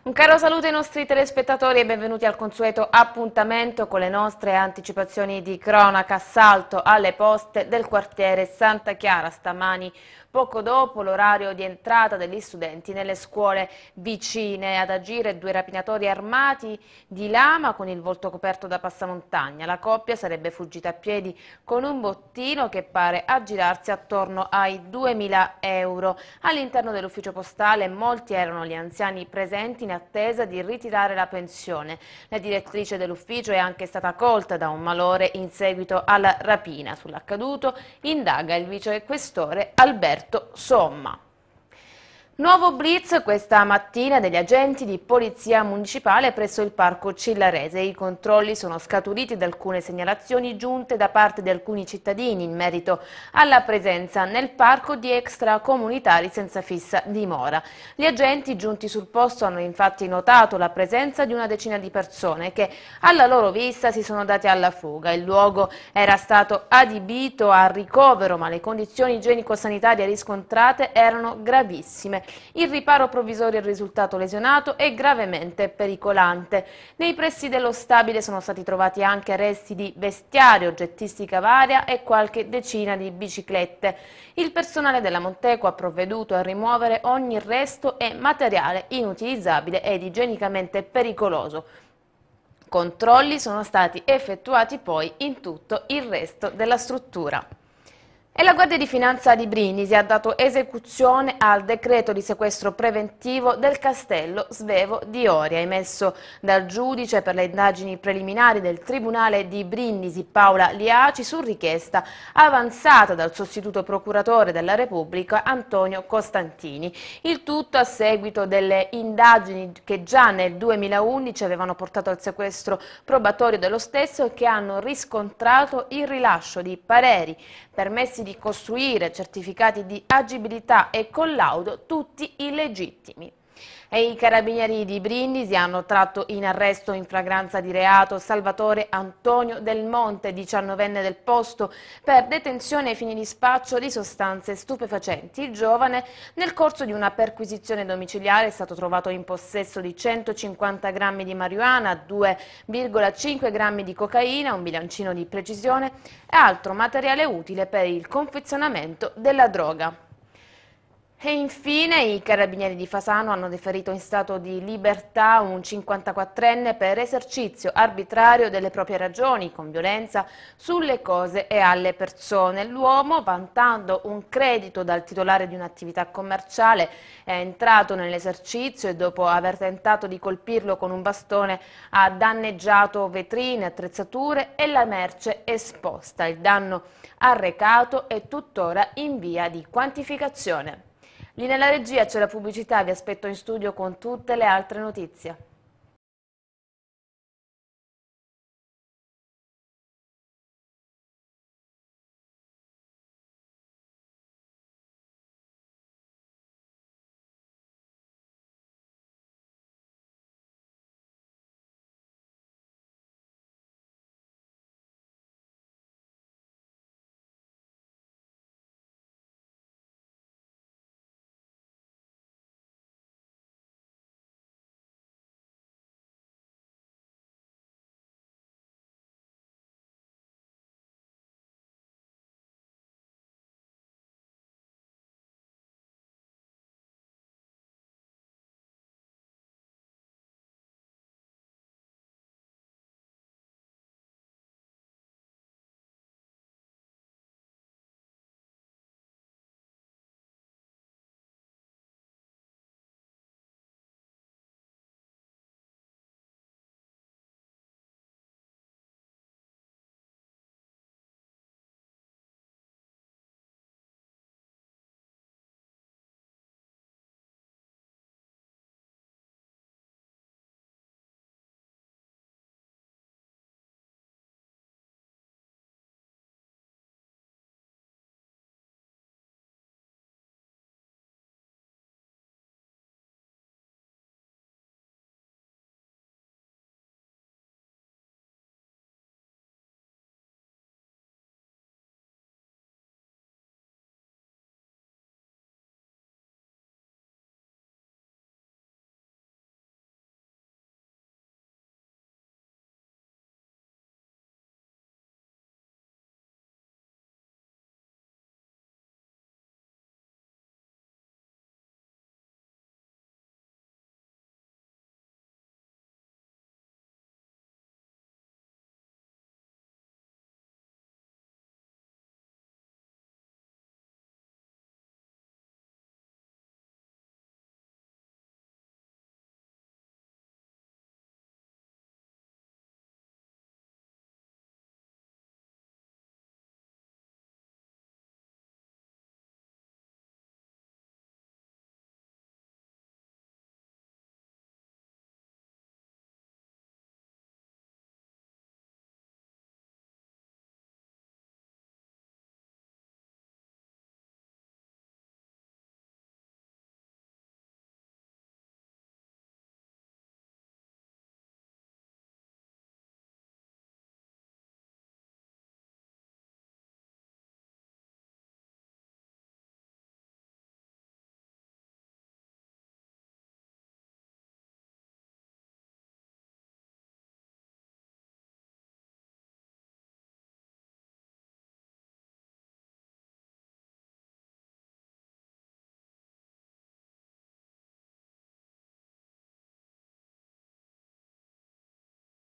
Un caro saluto ai nostri telespettatori e benvenuti al consueto appuntamento con le nostre anticipazioni di cronaca. Assalto alle poste del quartiere Santa Chiara. Stamani poco dopo l'orario di entrata degli studenti nelle scuole vicine. Ad agire due rapinatori armati di lama con il volto coperto da passamontagna. La coppia sarebbe fuggita a piedi con un bottino che pare aggirarsi attorno ai 2.000 euro. All'interno dell'ufficio postale molti erano gli anziani presenti in attesa di ritirare la pensione. La direttrice dell'ufficio è anche stata colta da un malore in seguito alla rapina. Sull'accaduto indaga il vicequestore Alberto certo Somma. Nuovo blitz questa mattina degli agenti di polizia municipale presso il parco Cillarese. I controlli sono scaturiti da alcune segnalazioni giunte da parte di alcuni cittadini in merito alla presenza nel parco di extracomunitari senza fissa dimora. Gli agenti giunti sul posto hanno infatti notato la presenza di una decina di persone che alla loro vista si sono date alla fuga. Il luogo era stato adibito a ricovero ma le condizioni igienico-sanitarie riscontrate erano gravissime. Il riparo provvisorio è risultato lesionato e gravemente pericolante. Nei pressi dello stabile sono stati trovati anche resti di vestiario, oggettistica varia e qualche decina di biciclette. Il personale della Monteco ha provveduto a rimuovere ogni resto e materiale inutilizzabile ed igienicamente pericoloso. Controlli sono stati effettuati poi in tutto il resto della struttura. E la Guardia di Finanza di Brindisi ha dato esecuzione al decreto di sequestro preventivo del castello Svevo di Oria, emesso dal giudice per le indagini preliminari del Tribunale di Brindisi Paola Liaci su richiesta avanzata dal sostituto procuratore della Repubblica Antonio Costantini. Il tutto a seguito delle indagini che già nel 2011 avevano portato al sequestro probatorio dello stesso e che hanno riscontrato il rilascio di pareri, permessi di di costruire certificati di agibilità e collaudo tutti illegittimi. E I carabinieri di Brindisi hanno tratto in arresto in flagranza di reato Salvatore Antonio Del Monte, 19enne del posto, per detenzione ai fini di spaccio di sostanze stupefacenti. Il giovane, nel corso di una perquisizione domiciliare, è stato trovato in possesso di 150 grammi di marijuana, 2,5 grammi di cocaina, un bilancino di precisione e altro materiale utile per il confezionamento della droga. E infine i carabinieri di Fasano hanno deferito in stato di libertà un 54enne per esercizio arbitrario delle proprie ragioni con violenza sulle cose e alle persone. L'uomo, vantando un credito dal titolare di un'attività commerciale, è entrato nell'esercizio e dopo aver tentato di colpirlo con un bastone ha danneggiato vetrine, attrezzature e la merce esposta. Il danno arrecato è tuttora in via di quantificazione. Lì nella regia c'è la pubblicità, vi aspetto in studio con tutte le altre notizie.